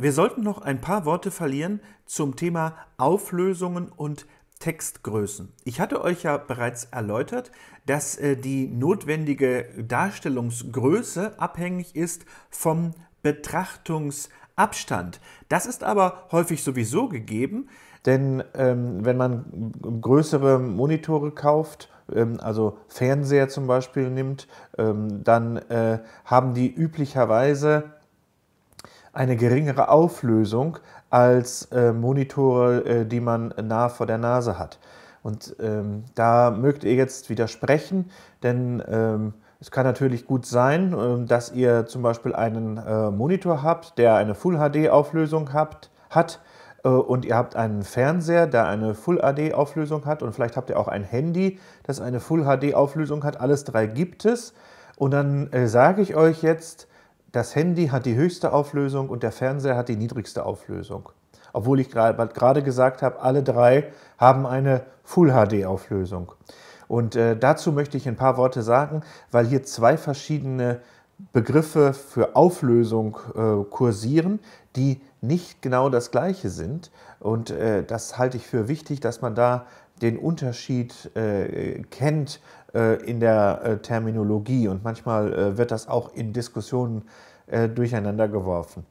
Wir sollten noch ein paar Worte verlieren zum Thema Auflösungen und Textgrößen. Ich hatte euch ja bereits erläutert, dass äh, die notwendige Darstellungsgröße abhängig ist vom Betrachtungsabstand. Das ist aber häufig sowieso gegeben. Denn ähm, wenn man größere Monitore kauft, ähm, also Fernseher zum Beispiel nimmt, ähm, dann äh, haben die üblicherweise eine geringere Auflösung als äh, Monitore, äh, die man nah vor der Nase hat. Und ähm, da mögt ihr jetzt widersprechen, denn ähm, es kann natürlich gut sein, ähm, dass ihr zum Beispiel einen äh, Monitor habt, der eine Full-HD-Auflösung habt, hat äh, und ihr habt einen Fernseher, der eine Full-HD-Auflösung hat und vielleicht habt ihr auch ein Handy, das eine Full-HD-Auflösung hat. Alles drei gibt es. Und dann äh, sage ich euch jetzt, das Handy hat die höchste Auflösung und der Fernseher hat die niedrigste Auflösung. Obwohl ich gerade gesagt habe, alle drei haben eine Full-HD-Auflösung. Und äh, dazu möchte ich ein paar Worte sagen, weil hier zwei verschiedene Begriffe für Auflösung äh, kursieren, die nicht genau das gleiche sind. Und äh, das halte ich für wichtig, dass man da den Unterschied äh, kennt äh, in der äh, Terminologie. Und manchmal äh, wird das auch in Diskussionen äh, durcheinander geworfen.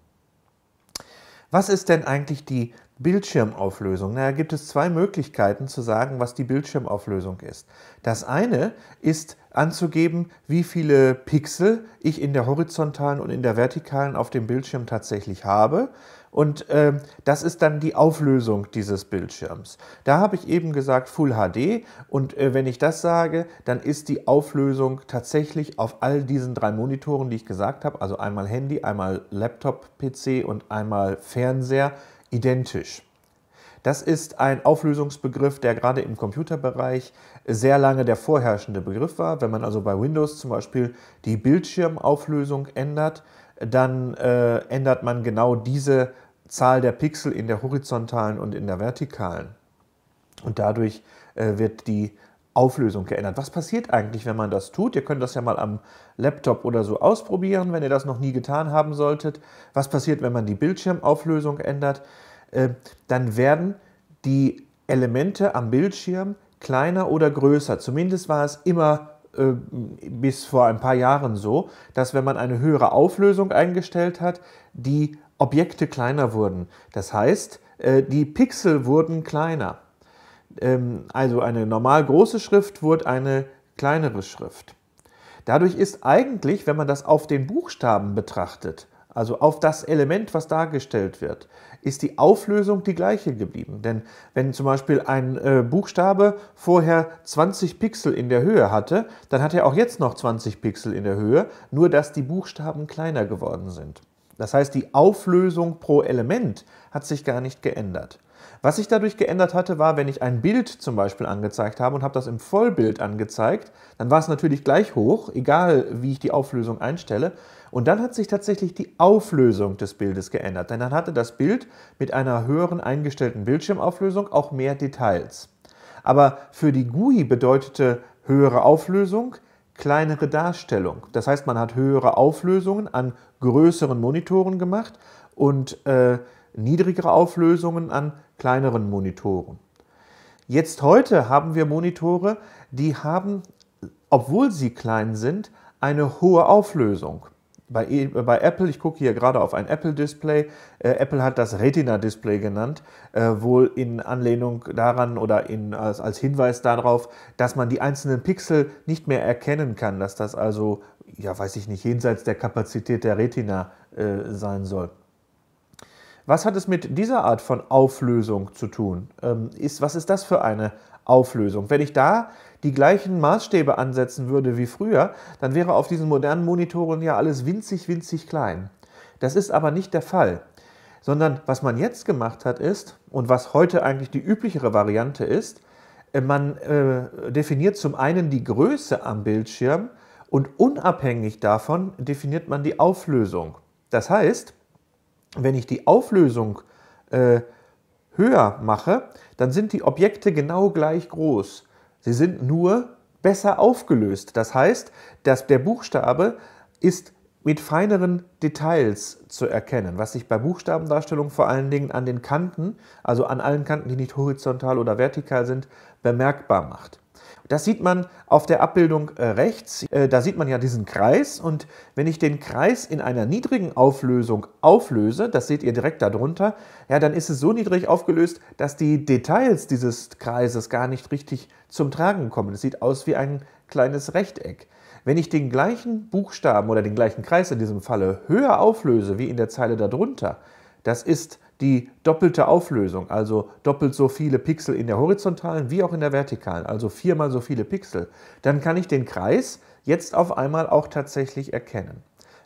Was ist denn eigentlich die Bildschirmauflösung. Na, da gibt es zwei Möglichkeiten zu sagen, was die Bildschirmauflösung ist. Das eine ist anzugeben, wie viele Pixel ich in der horizontalen und in der vertikalen auf dem Bildschirm tatsächlich habe. Und äh, das ist dann die Auflösung dieses Bildschirms. Da habe ich eben gesagt Full HD und äh, wenn ich das sage, dann ist die Auflösung tatsächlich auf all diesen drei Monitoren, die ich gesagt habe, also einmal Handy, einmal Laptop, PC und einmal Fernseher, identisch. Das ist ein Auflösungsbegriff, der gerade im Computerbereich sehr lange der vorherrschende Begriff war. Wenn man also bei Windows zum Beispiel die Bildschirmauflösung ändert, dann äh, ändert man genau diese Zahl der Pixel in der horizontalen und in der vertikalen. Und dadurch äh, wird die Auflösung geändert. Was passiert eigentlich, wenn man das tut? Ihr könnt das ja mal am Laptop oder so ausprobieren, wenn ihr das noch nie getan haben solltet. Was passiert, wenn man die Bildschirmauflösung ändert? Äh, dann werden die Elemente am Bildschirm kleiner oder größer. Zumindest war es immer äh, bis vor ein paar Jahren so, dass wenn man eine höhere Auflösung eingestellt hat, die Objekte kleiner wurden. Das heißt, äh, die Pixel wurden kleiner. Ähm, also eine normal große Schrift wurde eine kleinere Schrift. Dadurch ist eigentlich, wenn man das auf den Buchstaben betrachtet, also auf das Element, was dargestellt wird, ist die Auflösung die gleiche geblieben. Denn wenn zum Beispiel ein äh, Buchstabe vorher 20 Pixel in der Höhe hatte, dann hat er auch jetzt noch 20 Pixel in der Höhe, nur dass die Buchstaben kleiner geworden sind. Das heißt, die Auflösung pro Element hat sich gar nicht geändert. Was sich dadurch geändert hatte, war, wenn ich ein Bild zum Beispiel angezeigt habe und habe das im Vollbild angezeigt, dann war es natürlich gleich hoch, egal wie ich die Auflösung einstelle. Und dann hat sich tatsächlich die Auflösung des Bildes geändert, denn dann hatte das Bild mit einer höheren eingestellten Bildschirmauflösung auch mehr Details. Aber für die GUI bedeutete höhere Auflösung kleinere Darstellung. Das heißt, man hat höhere Auflösungen an größeren Monitoren gemacht und äh, niedrigere Auflösungen an kleineren Monitoren. Jetzt heute haben wir Monitore, die haben, obwohl sie klein sind, eine hohe Auflösung. Bei, e, bei Apple, ich gucke hier gerade auf ein Apple-Display, äh, Apple hat das Retina-Display genannt, äh, wohl in Anlehnung daran oder in, als, als Hinweis darauf, dass man die einzelnen Pixel nicht mehr erkennen kann, dass das also, ja weiß ich nicht, jenseits der Kapazität der Retina äh, sein soll. Was hat es mit dieser Art von Auflösung zu tun? Ähm, ist, was ist das für eine Auflösung? Wenn ich da die gleichen Maßstäbe ansetzen würde wie früher, dann wäre auf diesen modernen Monitoren ja alles winzig, winzig klein. Das ist aber nicht der Fall. Sondern was man jetzt gemacht hat ist, und was heute eigentlich die üblichere Variante ist, äh, man äh, definiert zum einen die Größe am Bildschirm und unabhängig davon definiert man die Auflösung. Das heißt, wenn ich die Auflösung äh, höher mache, dann sind die Objekte genau gleich groß. Sie sind nur besser aufgelöst. Das heißt, dass der Buchstabe ist mit feineren Details zu erkennen, was sich bei Buchstabendarstellungen vor allen Dingen an den Kanten, also an allen Kanten, die nicht horizontal oder vertikal sind, bemerkbar macht. Das sieht man auf der Abbildung äh, rechts. Äh, da sieht man ja diesen Kreis und wenn ich den Kreis in einer niedrigen Auflösung auflöse, das seht ihr direkt darunter, ja, dann ist es so niedrig aufgelöst, dass die Details dieses Kreises gar nicht richtig zum Tragen kommen. Es sieht aus wie ein kleines Rechteck. Wenn ich den gleichen Buchstaben oder den gleichen Kreis in diesem Falle höher auflöse wie in der Zeile darunter, das ist die doppelte Auflösung, also doppelt so viele Pixel in der horizontalen wie auch in der vertikalen, also viermal so viele Pixel, dann kann ich den Kreis jetzt auf einmal auch tatsächlich erkennen.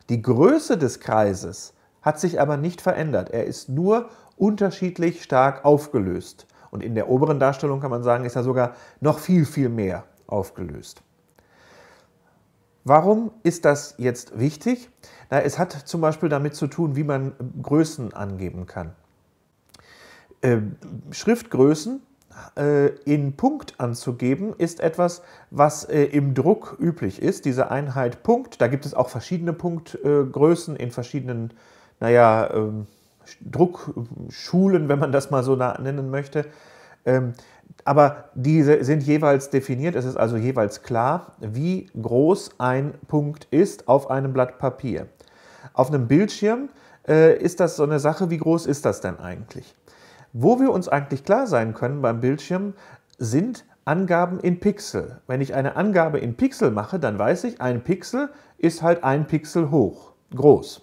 Die Größe des Kreises hat sich aber nicht verändert. Er ist nur unterschiedlich stark aufgelöst. Und in der oberen Darstellung kann man sagen, ist er sogar noch viel, viel mehr aufgelöst. Warum ist das jetzt wichtig? Na, es hat zum Beispiel damit zu tun, wie man Größen angeben kann. Äh, Schriftgrößen äh, in Punkt anzugeben, ist etwas, was äh, im Druck üblich ist. Diese Einheit Punkt, da gibt es auch verschiedene Punktgrößen in verschiedenen, naja, ähm, Druckschulen, wenn man das mal so nennen möchte. Ähm, aber diese sind jeweils definiert, es ist also jeweils klar, wie groß ein Punkt ist auf einem Blatt Papier. Auf einem Bildschirm ist das so eine Sache, wie groß ist das denn eigentlich? Wo wir uns eigentlich klar sein können beim Bildschirm, sind Angaben in Pixel. Wenn ich eine Angabe in Pixel mache, dann weiß ich, ein Pixel ist halt ein Pixel hoch, groß.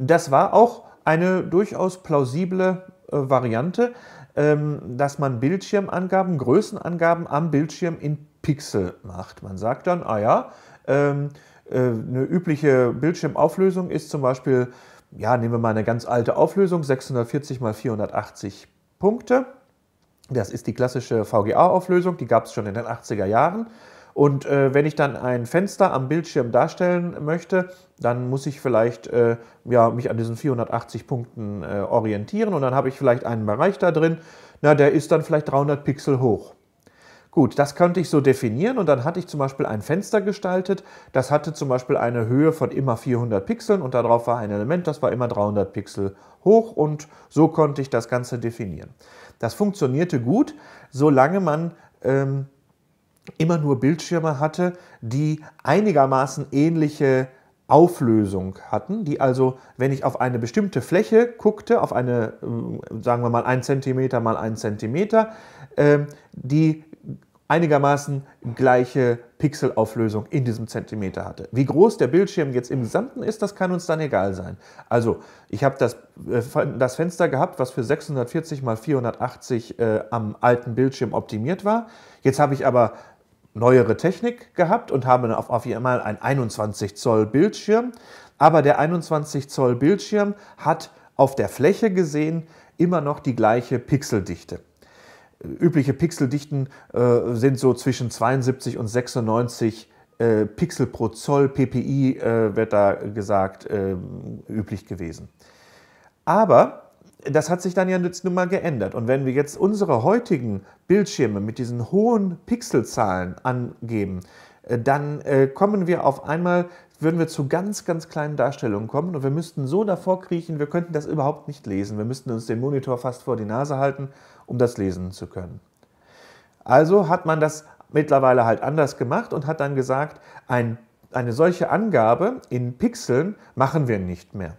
Das war auch eine durchaus plausible äh, Variante, ähm, dass man Bildschirmangaben, Größenangaben am Bildschirm in Pixel macht. Man sagt dann, ah ja, ähm, äh, eine übliche Bildschirmauflösung ist zum Beispiel, ja, nehmen wir mal eine ganz alte Auflösung, 640 x 480 Punkte. Das ist die klassische VGA-Auflösung, die gab es schon in den 80er Jahren. Und äh, wenn ich dann ein Fenster am Bildschirm darstellen möchte, dann muss ich vielleicht äh, ja, mich an diesen 480 Punkten äh, orientieren und dann habe ich vielleicht einen Bereich da drin, na, der ist dann vielleicht 300 Pixel hoch. Gut, das könnte ich so definieren und dann hatte ich zum Beispiel ein Fenster gestaltet, das hatte zum Beispiel eine Höhe von immer 400 Pixeln und darauf war ein Element, das war immer 300 Pixel hoch und so konnte ich das Ganze definieren. Das funktionierte gut, solange man... Ähm, immer nur Bildschirme hatte, die einigermaßen ähnliche Auflösung hatten, die also, wenn ich auf eine bestimmte Fläche guckte, auf eine, ähm, sagen wir mal, 1 cm mal 1 cm, ähm, die einigermaßen gleiche Pixelauflösung in diesem Zentimeter hatte. Wie groß der Bildschirm jetzt im Gesamten ist, das kann uns dann egal sein. Also ich habe das, äh, das Fenster gehabt, was für 640 x 480 äh, am alten Bildschirm optimiert war. Jetzt habe ich aber neuere Technik gehabt und habe auf, auf einmal einen 21 Zoll Bildschirm. Aber der 21 Zoll Bildschirm hat auf der Fläche gesehen immer noch die gleiche Pixeldichte übliche Pixeldichten äh, sind so zwischen 72 und 96 äh, Pixel pro Zoll, PPI äh, wird da gesagt, ähm, üblich gewesen. Aber das hat sich dann ja jetzt nun mal geändert. Und wenn wir jetzt unsere heutigen Bildschirme mit diesen hohen Pixelzahlen angeben, äh, dann äh, kommen wir auf einmal, würden wir zu ganz, ganz kleinen Darstellungen kommen und wir müssten so davor kriechen, wir könnten das überhaupt nicht lesen. Wir müssten uns den Monitor fast vor die Nase halten um das lesen zu können. Also hat man das mittlerweile halt anders gemacht und hat dann gesagt, ein, eine solche Angabe in Pixeln machen wir nicht mehr.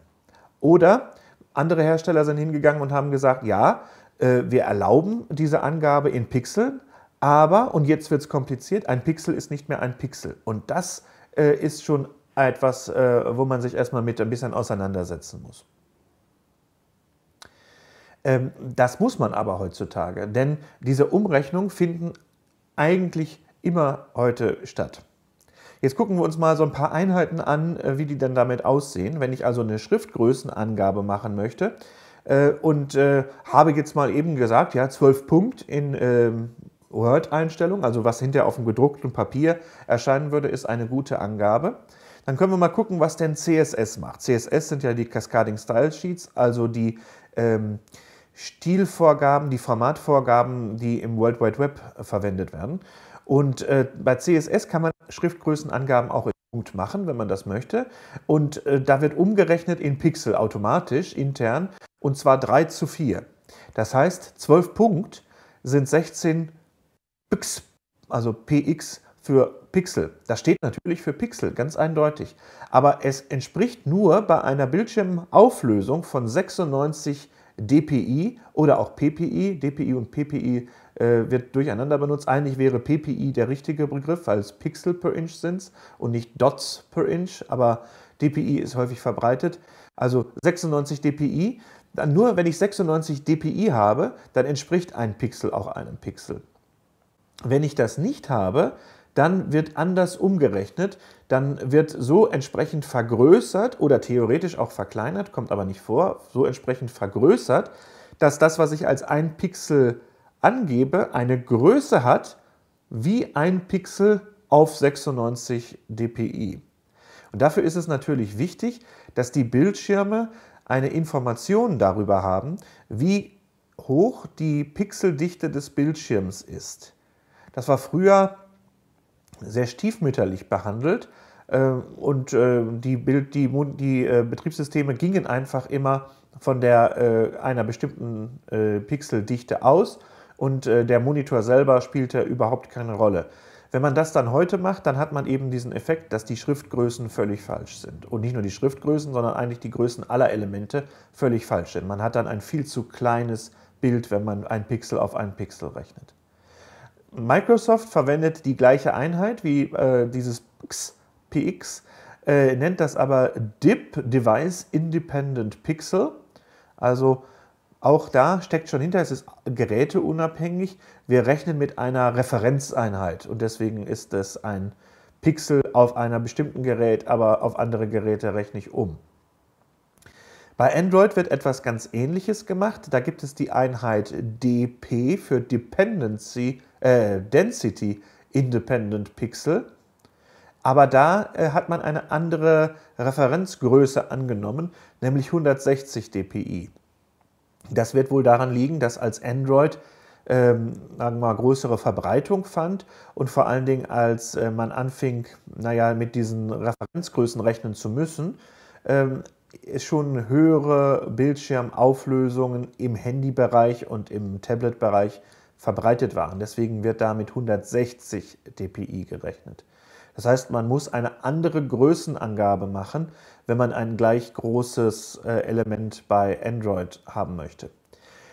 Oder andere Hersteller sind hingegangen und haben gesagt, ja, äh, wir erlauben diese Angabe in Pixeln, aber, und jetzt wird es kompliziert, ein Pixel ist nicht mehr ein Pixel. Und das äh, ist schon etwas, äh, wo man sich erstmal mit ein bisschen auseinandersetzen muss. Ähm, das muss man aber heutzutage, denn diese Umrechnungen finden eigentlich immer heute statt. Jetzt gucken wir uns mal so ein paar Einheiten an, äh, wie die dann damit aussehen. Wenn ich also eine Schriftgrößenangabe machen möchte äh, und äh, habe jetzt mal eben gesagt, ja, 12 Punkt in ähm, Word-Einstellung, also was hinterher auf dem gedruckten Papier erscheinen würde, ist eine gute Angabe. Dann können wir mal gucken, was denn CSS macht. CSS sind ja die Cascading Style Sheets, also die ähm, Stilvorgaben, die Formatvorgaben, die im World Wide Web äh, verwendet werden. Und äh, bei CSS kann man Schriftgrößenangaben auch in Punkt machen, wenn man das möchte. Und äh, da wird umgerechnet in Pixel automatisch intern und zwar 3 zu 4. Das heißt, 12 Punkt sind 16 Pix, also PX für Pixel. Das steht natürlich für Pixel, ganz eindeutig. Aber es entspricht nur bei einer Bildschirmauflösung von 96 Pixel DPI oder auch PPI. DPI und PPI äh, wird durcheinander benutzt. Eigentlich wäre PPI der richtige Begriff, weil es Pixel per Inch sind und nicht Dots per Inch, aber DPI ist häufig verbreitet. Also 96 DPI. Dann nur wenn ich 96 DPI habe, dann entspricht ein Pixel auch einem Pixel. Wenn ich das nicht habe, dann wird anders umgerechnet, dann wird so entsprechend vergrößert oder theoretisch auch verkleinert, kommt aber nicht vor, so entsprechend vergrößert, dass das, was ich als ein Pixel angebe, eine Größe hat wie ein Pixel auf 96 dpi. Und dafür ist es natürlich wichtig, dass die Bildschirme eine Information darüber haben, wie hoch die Pixeldichte des Bildschirms ist. Das war früher sehr stiefmütterlich behandelt. Ähm, und äh, die, Bild, die, die äh, Betriebssysteme gingen einfach immer von der, äh, einer bestimmten Pixeldichte aus und der Monitor selber spielte überhaupt keine Rolle. Wenn man das dann heute macht, dann hat man eben diesen Effekt, dass die Schriftgrößen völlig falsch sind. Und nicht nur die Schriftgrößen, sondern eigentlich die Größen aller Elemente völlig falsch sind. Man hat dann ein viel zu kleines Bild, wenn man ein Pixel auf einen Pixel rechnet. Microsoft verwendet die gleiche Einheit wie äh, dieses X, PX, äh, nennt das aber DIP, Device Independent Pixel. Also auch da steckt schon hinter, es ist geräteunabhängig. Wir rechnen mit einer Referenzeinheit und deswegen ist es ein Pixel auf einer bestimmten Gerät, aber auf andere Geräte rechne ich um. Bei Android wird etwas ganz ähnliches gemacht. Da gibt es die Einheit DP für Dependency äh, Density Independent Pixel. Aber da äh, hat man eine andere Referenzgröße angenommen, nämlich 160 dpi. Das wird wohl daran liegen, dass als Android ähm, mal, größere Verbreitung fand und vor allen Dingen, als äh, man anfing, naja, mit diesen Referenzgrößen rechnen zu müssen, ähm, schon höhere Bildschirmauflösungen im Handybereich und im Tabletbereich bereich verbreitet waren. Deswegen wird da mit 160 dpi gerechnet. Das heißt, man muss eine andere Größenangabe machen, wenn man ein gleich großes äh, Element bei Android haben möchte.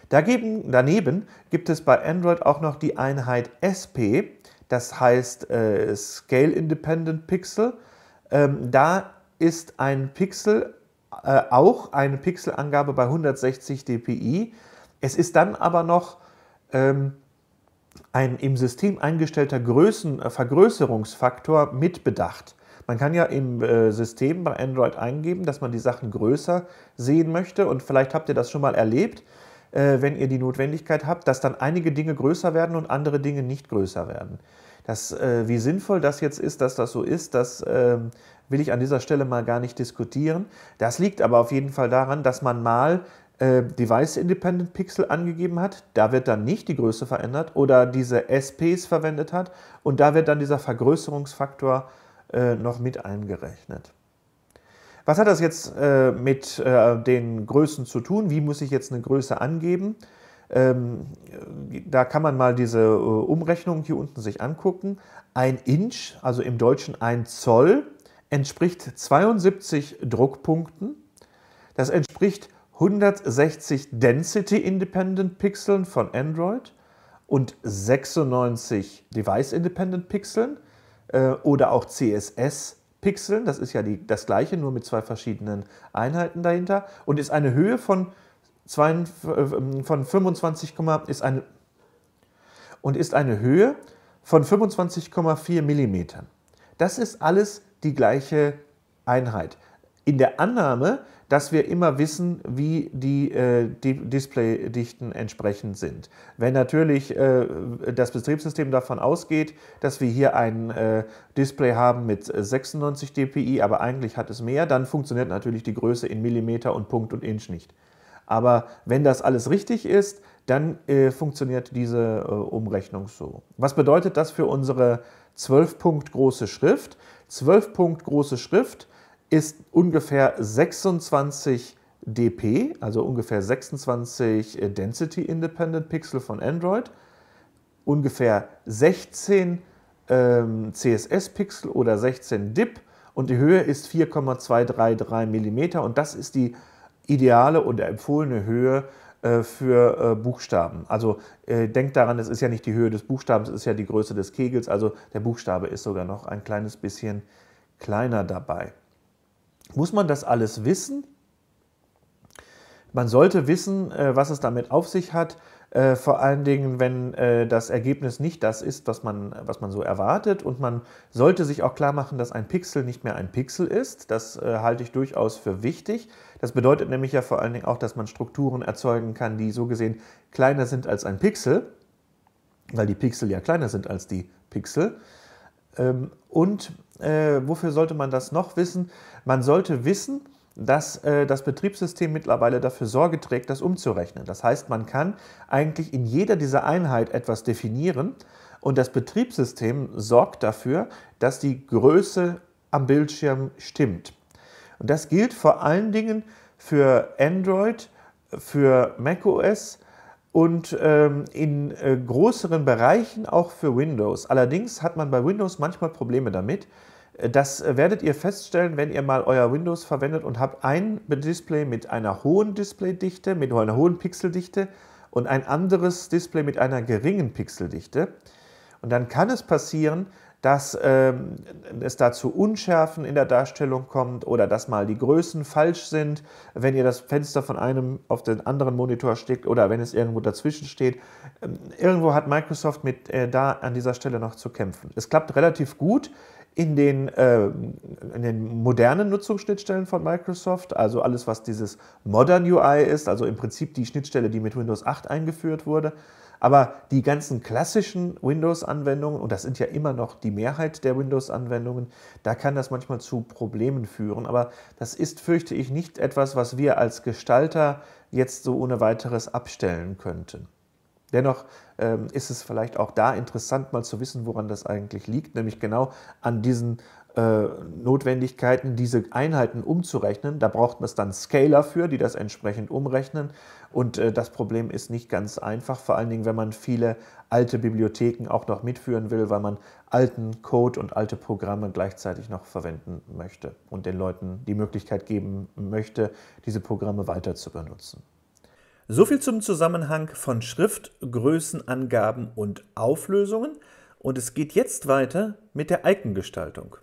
Daneben gibt es bei Android auch noch die Einheit SP, das heißt äh, Scale Independent Pixel. Ähm, da ist ein Pixel äh, auch eine Pixelangabe bei 160 dpi. Es ist dann aber noch ähm, ein im System eingestellter Größenvergrößerungsfaktor äh, mitbedacht. Man kann ja im äh, System bei Android eingeben, dass man die Sachen größer sehen möchte und vielleicht habt ihr das schon mal erlebt, äh, wenn ihr die Notwendigkeit habt, dass dann einige Dinge größer werden und andere Dinge nicht größer werden. Das, wie sinnvoll das jetzt ist, dass das so ist, das ähm, will ich an dieser Stelle mal gar nicht diskutieren. Das liegt aber auf jeden Fall daran, dass man mal äh, Device Independent Pixel angegeben hat, da wird dann nicht die Größe verändert oder diese SPs verwendet hat und da wird dann dieser Vergrößerungsfaktor äh, noch mit eingerechnet. Was hat das jetzt äh, mit äh, den Größen zu tun? Wie muss ich jetzt eine Größe angeben? Ähm, da kann man mal diese äh, Umrechnung hier unten sich angucken. Ein Inch, also im Deutschen ein Zoll, entspricht 72 Druckpunkten. Das entspricht 160 Density Independent Pixeln von Android und 96 Device Independent Pixeln äh, oder auch CSS Pixeln. Das ist ja die, das gleiche, nur mit zwei verschiedenen Einheiten dahinter und ist eine Höhe von, äh, von 25, ist eine, und ist eine Höhe von 25,4 mm. Das ist alles die gleiche Einheit. In der Annahme, dass wir immer wissen, wie die, äh, die Displaydichten entsprechend sind. Wenn natürlich äh, das Betriebssystem davon ausgeht, dass wir hier ein äh, Display haben mit 96 äh, dpi, aber eigentlich hat es mehr, dann funktioniert natürlich die Größe in Millimeter und Punkt und Inch nicht. Aber wenn das alles richtig ist, dann äh, funktioniert diese äh, Umrechnung so. Was bedeutet das für unsere 12-Punkt große Schrift? 12-Punkt große Schrift ist ungefähr 26 dp, also ungefähr 26 äh, Density Independent Pixel von Android, ungefähr 16 ähm, CSS-Pixel oder 16 DIP und die Höhe ist 4,233 mm und das ist die ideale oder empfohlene Höhe äh, für äh, Buchstaben. Also äh, denkt daran, es ist ja nicht die Höhe des Buchstabens, es ist ja die Größe des Kegels, also der Buchstabe ist sogar noch ein kleines bisschen kleiner dabei. Muss man das alles wissen? Man sollte wissen, äh, was es damit auf sich hat, äh, vor allen Dingen, wenn äh, das Ergebnis nicht das ist, was man, was man so erwartet. Und man sollte sich auch klar machen, dass ein Pixel nicht mehr ein Pixel ist. Das halte ich durchaus für wichtig. Das bedeutet nämlich ja vor allen Dingen auch, dass man Strukturen erzeugen kann, die so gesehen kleiner sind als ein Pixel, weil die Pixel ja kleiner sind als die Pixel. Ähm, und äh, wofür sollte man das noch wissen? Man sollte wissen, dass äh, das Betriebssystem mittlerweile dafür Sorge trägt, das umzurechnen. Das heißt, man kann eigentlich in jeder dieser Einheit etwas definieren und das Betriebssystem sorgt dafür, dass die Größe am Bildschirm stimmt. Und das gilt vor allen Dingen für Android, für macOS, und ähm, in äh, größeren Bereichen auch für Windows. Allerdings hat man bei Windows manchmal Probleme damit. Äh, das äh, werdet ihr feststellen, wenn ihr mal euer Windows verwendet und habt ein Display mit einer hohen Displaydichte, mit einer hohen Pixeldichte und ein anderes Display mit einer geringen Pixeldichte. Und dann kann es passieren, dass ähm, es da zu Unschärfen in der Darstellung kommt oder dass mal die Größen falsch sind, wenn ihr das Fenster von einem auf den anderen Monitor steckt oder wenn es irgendwo dazwischen steht. Ähm, irgendwo hat Microsoft mit äh, da an dieser Stelle noch zu kämpfen. Es klappt relativ gut. In den, äh, in den modernen Nutzungsschnittstellen von Microsoft, also alles, was dieses Modern UI ist, also im Prinzip die Schnittstelle, die mit Windows 8 eingeführt wurde, aber die ganzen klassischen Windows-Anwendungen, und das sind ja immer noch die Mehrheit der Windows-Anwendungen, da kann das manchmal zu Problemen führen. Aber das ist, fürchte ich, nicht etwas, was wir als Gestalter jetzt so ohne weiteres abstellen könnten. Dennoch ähm, ist es vielleicht auch da interessant, mal zu wissen, woran das eigentlich liegt, nämlich genau an diesen äh, Notwendigkeiten, diese Einheiten umzurechnen. Da braucht man dann Scaler für, die das entsprechend umrechnen. Und äh, das Problem ist nicht ganz einfach, vor allen Dingen, wenn man viele alte Bibliotheken auch noch mitführen will, weil man alten Code und alte Programme gleichzeitig noch verwenden möchte und den Leuten die Möglichkeit geben möchte, diese Programme weiter zu benutzen. So viel zum Zusammenhang von Schrift, Größenangaben und Auflösungen. Und es geht jetzt weiter mit der Icon-Gestaltung.